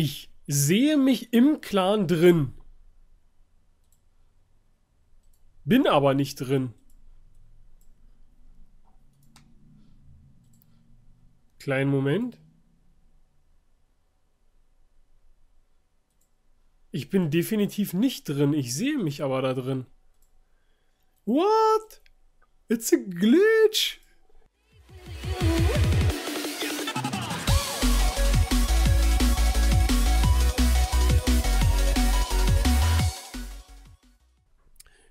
Ich sehe mich im Clan drin. Bin aber nicht drin. Kleinen Moment. Ich bin definitiv nicht drin. Ich sehe mich aber da drin. What? It's a glitch.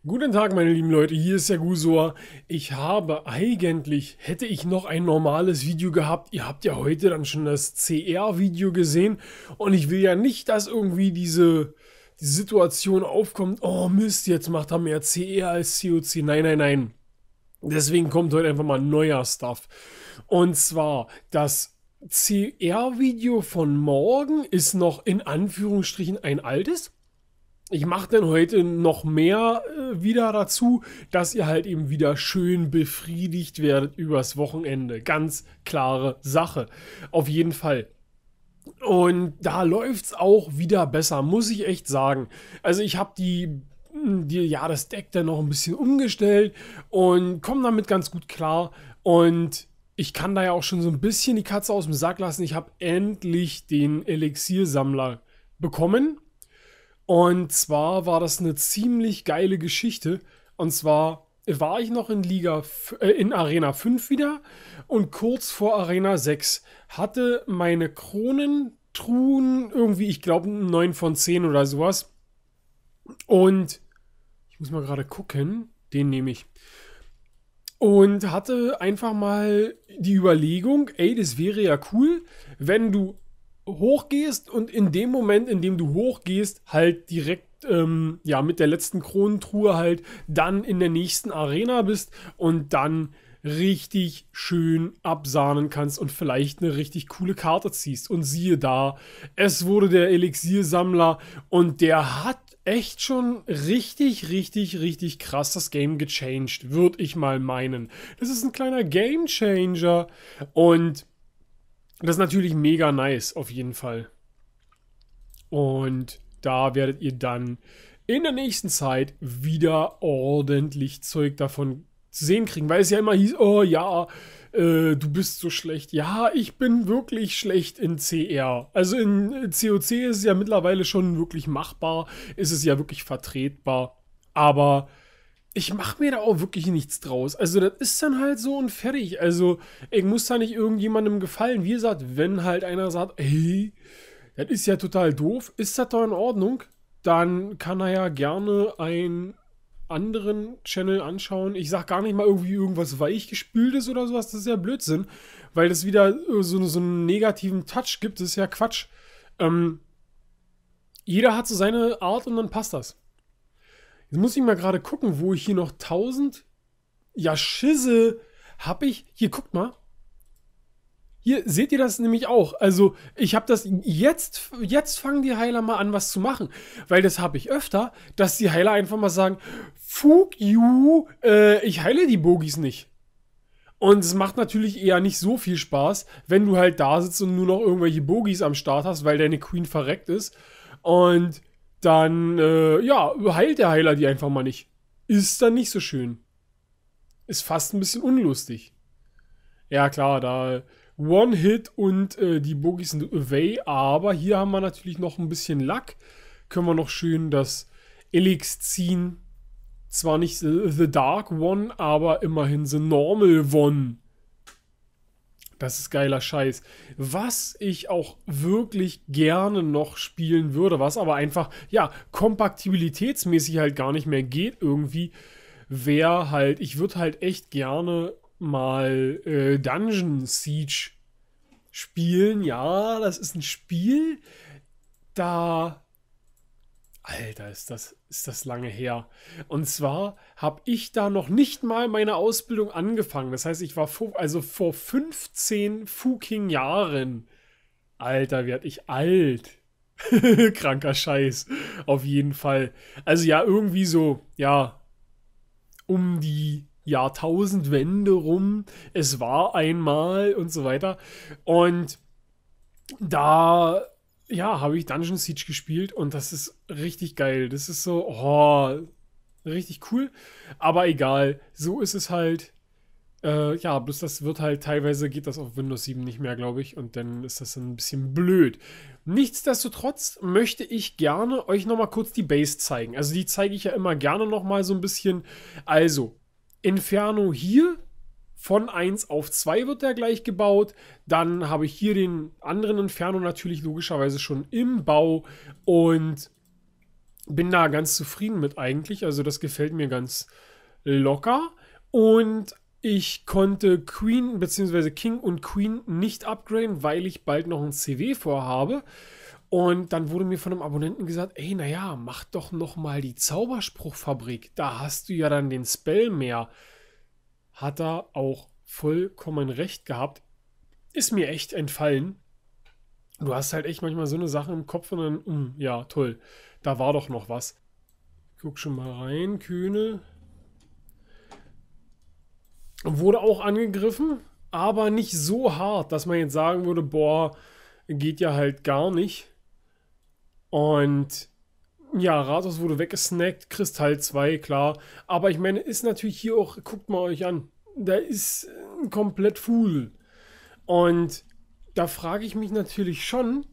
Guten Tag, meine lieben Leute, hier ist der Gusor. Ich habe eigentlich, hätte ich noch ein normales Video gehabt, ihr habt ja heute dann schon das CR-Video gesehen und ich will ja nicht, dass irgendwie diese, die Situation aufkommt, oh Mist, jetzt macht er mehr CR als COC. Nein, nein, nein. Deswegen kommt heute einfach mal neuer Stuff. Und zwar das CR-Video von morgen ist noch in Anführungsstrichen ein altes ich mache dann heute noch mehr äh, wieder dazu, dass ihr halt eben wieder schön befriedigt werdet übers Wochenende. Ganz klare Sache. Auf jeden Fall. Und da läuft es auch wieder besser, muss ich echt sagen. Also ich habe die, hm, die, ja, das Deck dann noch ein bisschen umgestellt und komme damit ganz gut klar. Und ich kann da ja auch schon so ein bisschen die Katze aus dem Sack lassen. Ich habe endlich den Elixiersammler bekommen und zwar war das eine ziemlich geile Geschichte. Und zwar war ich noch in Liga äh, in Arena 5 wieder und kurz vor Arena 6 hatte meine Kronen Truhen irgendwie, ich glaube 9 von 10 oder sowas. Und ich muss mal gerade gucken, den nehme ich. Und hatte einfach mal die Überlegung, ey, das wäre ja cool, wenn du hochgehst und in dem Moment, in dem du hochgehst, halt direkt ähm, ja mit der letzten Kronentruhe halt dann in der nächsten Arena bist und dann richtig schön absahnen kannst und vielleicht eine richtig coole Karte ziehst. Und siehe da, es wurde der Elixiersammler und der hat echt schon richtig, richtig, richtig krass das Game gechanged, würde ich mal meinen. Das ist ein kleiner Game Changer und das ist natürlich mega nice, auf jeden Fall. Und da werdet ihr dann in der nächsten Zeit wieder ordentlich Zeug davon zu sehen kriegen, weil es ja immer hieß, oh ja, äh, du bist so schlecht. Ja, ich bin wirklich schlecht in CR. Also in COC ist es ja mittlerweile schon wirklich machbar, ist es ja wirklich vertretbar, aber ich mache mir da auch wirklich nichts draus. Also, das ist dann halt so und fertig. Also, ich muss da nicht irgendjemandem gefallen. Wie gesagt, wenn halt einer sagt, ey, das ist ja total doof, ist das doch in Ordnung, dann kann er ja gerne einen anderen Channel anschauen. Ich sag gar nicht mal irgendwie irgendwas weichgespültes oder sowas, das ist ja Blödsinn, weil das wieder so, so einen negativen Touch gibt, das ist ja Quatsch. Ähm, jeder hat so seine Art und dann passt das. Jetzt muss ich mal gerade gucken, wo ich hier noch 1000... Ja, Schisse habe ich... Hier, guckt mal. Hier seht ihr das nämlich auch. Also ich habe das jetzt, jetzt fangen die Heiler mal an, was zu machen. Weil das habe ich öfter, dass die Heiler einfach mal sagen, fuck you, äh, ich heile die Bogies nicht. Und es macht natürlich eher nicht so viel Spaß, wenn du halt da sitzt und nur noch irgendwelche Bogies am Start hast, weil deine Queen verreckt ist. Und dann, äh, ja, heilt der Heiler die einfach mal nicht. Ist dann nicht so schön. Ist fast ein bisschen unlustig. Ja, klar, da One-Hit und äh, die Bogies sind away, aber hier haben wir natürlich noch ein bisschen Luck. Können wir noch schön das Elix ziehen. Zwar nicht the, the Dark One, aber immerhin The Normal One. Das ist geiler Scheiß. Was ich auch wirklich gerne noch spielen würde, was aber einfach, ja, kompatibilitätsmäßig halt gar nicht mehr geht irgendwie, wäre halt, ich würde halt echt gerne mal äh, Dungeon Siege spielen. Ja, das ist ein Spiel, da Alter, ist das, ist das lange her. Und zwar habe ich da noch nicht mal meine Ausbildung angefangen. Das heißt, ich war vor, also vor 15 fucking Jahren. Alter, werd ich alt. Kranker Scheiß. Auf jeden Fall. Also ja, irgendwie so, ja, um die Jahrtausendwende rum. Es war einmal und so weiter. Und da ja, habe ich Dungeon Siege gespielt und das ist richtig geil. Das ist so, oh, richtig cool. Aber egal, so ist es halt. Äh, ja, bloß das wird halt teilweise geht das auf Windows 7 nicht mehr, glaube ich, und dann ist das ein bisschen blöd. Nichtsdestotrotz möchte ich gerne euch nochmal kurz die Base zeigen. Also die zeige ich ja immer gerne nochmal so ein bisschen. Also, Inferno hier von 1 auf 2 wird der gleich gebaut. Dann habe ich hier den anderen Inferno natürlich logischerweise schon im Bau und bin da ganz zufrieden mit eigentlich. Also das gefällt mir ganz locker. Und ich konnte Queen bzw. King und Queen nicht upgraden, weil ich bald noch ein CW vorhabe. Und dann wurde mir von einem Abonnenten gesagt, ey, naja, mach doch nochmal die Zauberspruchfabrik. Da hast du ja dann den Spell mehr hat er auch vollkommen recht gehabt. Ist mir echt entfallen. Du hast halt echt manchmal so eine Sache im Kopf und dann, mh, hm, ja, toll, da war doch noch was. guck schon mal rein, Kühne. Wurde auch angegriffen, aber nicht so hart, dass man jetzt sagen würde, boah, geht ja halt gar nicht. Und ja, Rathaus wurde weggesnackt, Kristall 2, klar. Aber ich meine, ist natürlich hier auch, guckt mal euch an, da ist äh, komplett Fool. Und da frage ich mich natürlich schon,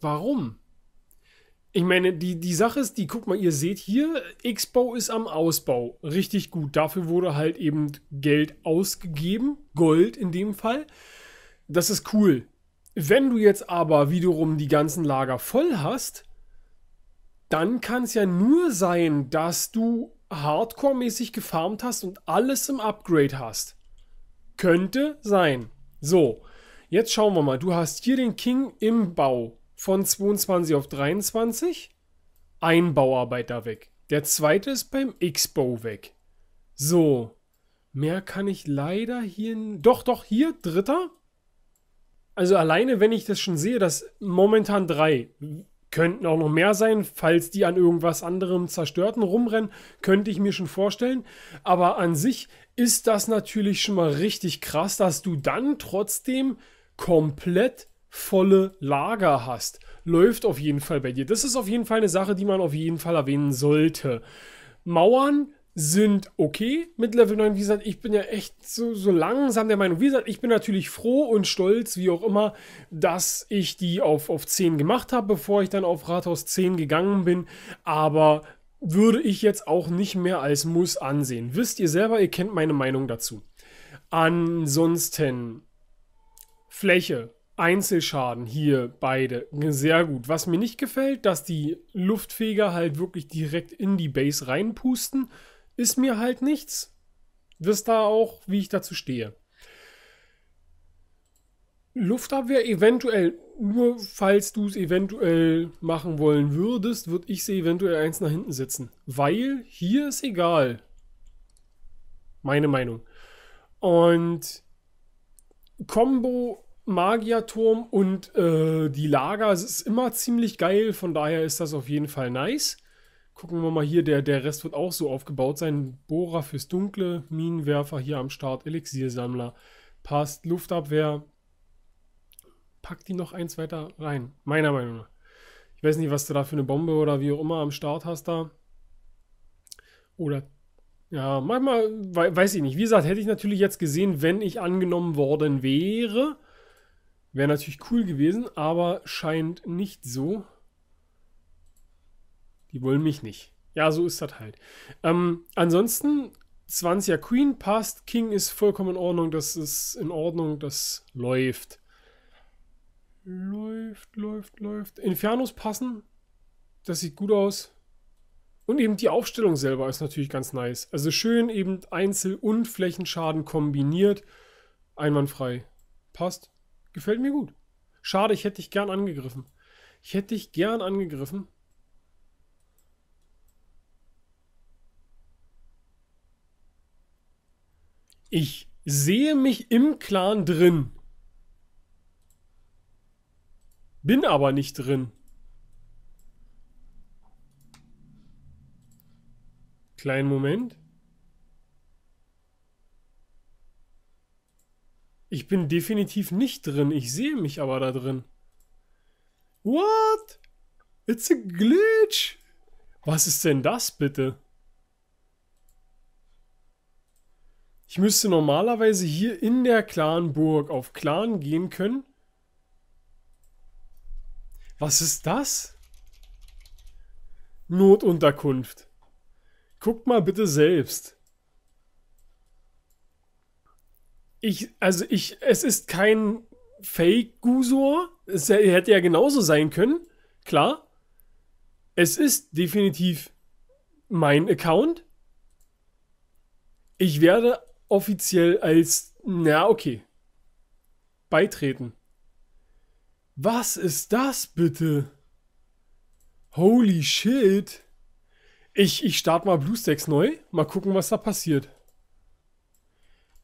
warum? Ich meine, die, die Sache ist, die, guck mal, ihr seht hier, X-Bau ist am Ausbau. Richtig gut. Dafür wurde halt eben Geld ausgegeben. Gold in dem Fall. Das ist cool. Wenn du jetzt aber wiederum die ganzen Lager voll hast, dann kann es ja nur sein, dass du hardcore-mäßig gefarmt hast und alles im Upgrade hast. Könnte sein. So, jetzt schauen wir mal. Du hast hier den King im Bau von 22 auf 23. Ein Bauarbeiter weg. Der zweite ist beim X-Bow weg. So, mehr kann ich leider hier... Doch, doch, hier, dritter. Also alleine, wenn ich das schon sehe, dass momentan drei. Könnten auch noch mehr sein, falls die an irgendwas anderem zerstörten rumrennen, könnte ich mir schon vorstellen. Aber an sich ist das natürlich schon mal richtig krass, dass du dann trotzdem komplett volle Lager hast. Läuft auf jeden Fall bei dir. Das ist auf jeden Fall eine Sache, die man auf jeden Fall erwähnen sollte. Mauern sind okay mit Level 9. Wie gesagt, ich bin ja echt so, so langsam der Meinung. Wie gesagt, ich bin natürlich froh und stolz, wie auch immer, dass ich die auf, auf 10 gemacht habe, bevor ich dann auf Rathaus 10 gegangen bin. Aber würde ich jetzt auch nicht mehr als Muss ansehen. Wisst ihr selber, ihr kennt meine Meinung dazu. Ansonsten Fläche, Einzelschaden hier beide sehr gut. Was mir nicht gefällt, dass die Luftfeger halt wirklich direkt in die Base reinpusten ist mir halt nichts. Wirst da auch, wie ich dazu stehe. Luftabwehr eventuell, nur falls du es eventuell machen wollen würdest, würde ich sie eventuell eins nach hinten setzen. Weil hier ist egal. Meine Meinung. Und Combo Magierturm und äh, die Lager ist immer ziemlich geil, von daher ist das auf jeden Fall nice. Gucken wir mal hier, der, der Rest wird auch so aufgebaut sein. Bohrer fürs Dunkle, Minenwerfer hier am Start, Elixiersammler. Passt, Luftabwehr. Packt die noch eins weiter rein, meiner Meinung nach. Ich weiß nicht, was du da für eine Bombe oder wie auch immer am Start hast da. Oder, ja, manchmal, weiß ich nicht. Wie gesagt, hätte ich natürlich jetzt gesehen, wenn ich angenommen worden wäre. Wäre natürlich cool gewesen, aber scheint nicht so. Die wollen mich nicht. Ja, so ist das halt. Ähm, ansonsten, 20er Queen passt, King ist vollkommen in Ordnung, das ist in Ordnung, das läuft. Läuft, läuft, läuft. Infernos passen, das sieht gut aus. Und eben die Aufstellung selber ist natürlich ganz nice. Also schön eben Einzel- und Flächenschaden kombiniert. Einwandfrei. Passt. Gefällt mir gut. Schade, ich hätte dich gern angegriffen. Ich hätte dich gern angegriffen. Ich sehe mich im Clan drin. Bin aber nicht drin. Kleinen Moment. Ich bin definitiv nicht drin. Ich sehe mich aber da drin. What? It's a glitch. Was ist denn das bitte? Ich müsste normalerweise hier in der Clanburg auf Clan gehen können. Was ist das? Notunterkunft. Guckt mal bitte selbst. Ich, also ich, es ist kein Fake-Gusor. Es hätte ja genauso sein können. Klar. Es ist definitiv mein Account. Ich werde offiziell als, na okay, beitreten. Was ist das bitte? Holy shit. Ich, ich starte mal BlueStacks neu. Mal gucken, was da passiert.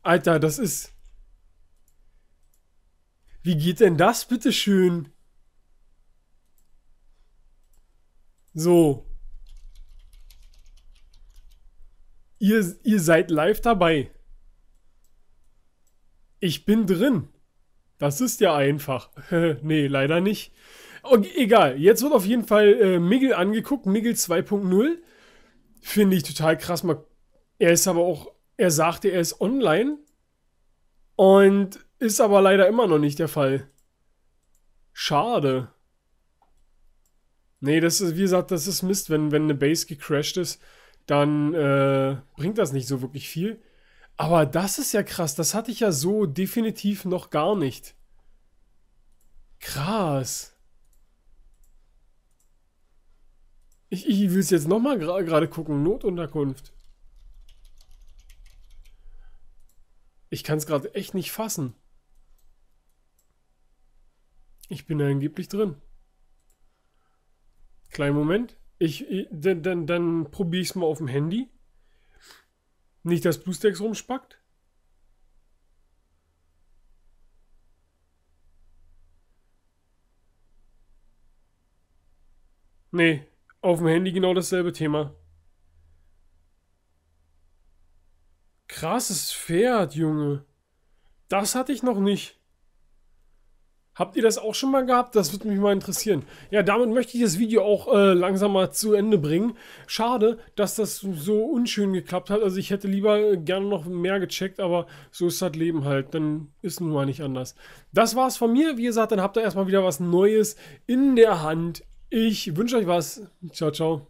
Alter, das ist... Wie geht denn das bitte schön? So. Ihr, ihr seid live dabei ich bin drin. Das ist ja einfach. nee, leider nicht. Okay, egal, jetzt wird auf jeden Fall äh, Miggle angeguckt, Miggle 2.0. Finde ich total krass. Man, er ist aber auch, er sagte, er ist online. Und ist aber leider immer noch nicht der Fall. Schade. Nee, das ist, wie gesagt, das ist Mist, wenn, wenn eine Base gecrashed ist, dann äh, bringt das nicht so wirklich viel. Aber das ist ja krass. Das hatte ich ja so definitiv noch gar nicht. Krass. Ich, ich will es jetzt nochmal gerade gra gucken. Notunterkunft. Ich kann es gerade echt nicht fassen. Ich bin da angeblich drin. Kleinen Moment. Ich, ich dann, dann, dann probiere ich es mal auf dem Handy. Nicht, dass BlueStacks rumspackt? Nee, auf dem Handy genau dasselbe Thema. Krasses Pferd, Junge. Das hatte ich noch nicht. Habt ihr das auch schon mal gehabt? Das würde mich mal interessieren. Ja, damit möchte ich das Video auch äh, langsam mal zu Ende bringen. Schade, dass das so unschön geklappt hat. Also ich hätte lieber äh, gerne noch mehr gecheckt, aber so ist das Leben halt. Dann ist nun mal nicht anders. Das war's von mir. Wie gesagt, dann habt ihr erstmal wieder was Neues in der Hand. Ich wünsche euch was. Ciao, ciao.